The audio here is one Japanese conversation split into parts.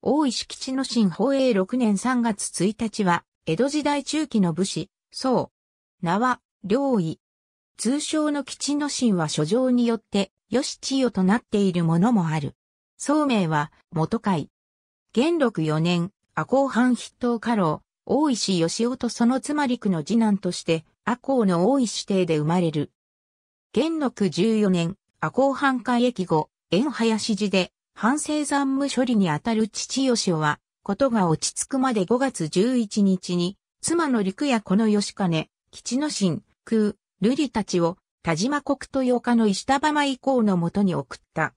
大石吉野新宝永6年3月1日は、江戸時代中期の武士、宋。名は、領位。通称の吉野新は諸状によって、吉千代となっているものもある。宋名は、元会。元禄4年、阿公藩筆頭家老、大石義夫とその妻陸の次男として、阿公の大石邸で生まれる。元禄14年、阿公藩会駅後、縁林寺で、反省残務処理にあたる父吉雄は、ことが落ち着くまで5月11日に、妻の陸やこの吉金、吉野神、空、瑠璃たちを、田島国豊岡の石田浜以降のもとに送った。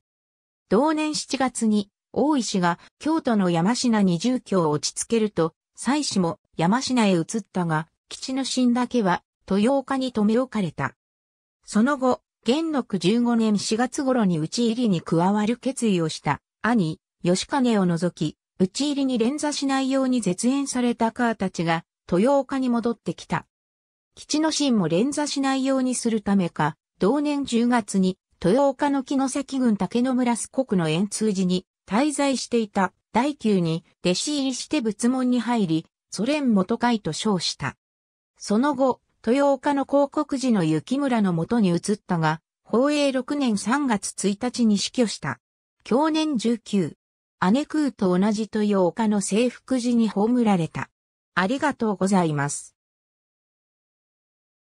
同年7月に、大石が京都の山品に住居を落ち着けると、妻子も山品へ移ったが、吉野神だけは豊岡に留め置かれた。その後、元禄15年4月頃に討ち入りに加わる決意をした兄、吉金を除き、討ち入りに連座しないように絶縁されたカーたちが、豊岡に戻ってきた。吉野心も連座しないようにするためか、同年10月に、豊岡の木の崎郡竹野村四国の円通寺に滞在していた大宮に弟子入りして仏門に入り、ソ連元会と称した。その後、豊岡の広告時の雪村のもとに移ったが、宝永6年3月1日に死去した。去年19。姉空と同じ豊岡の制服時に葬られた。ありがとうございます。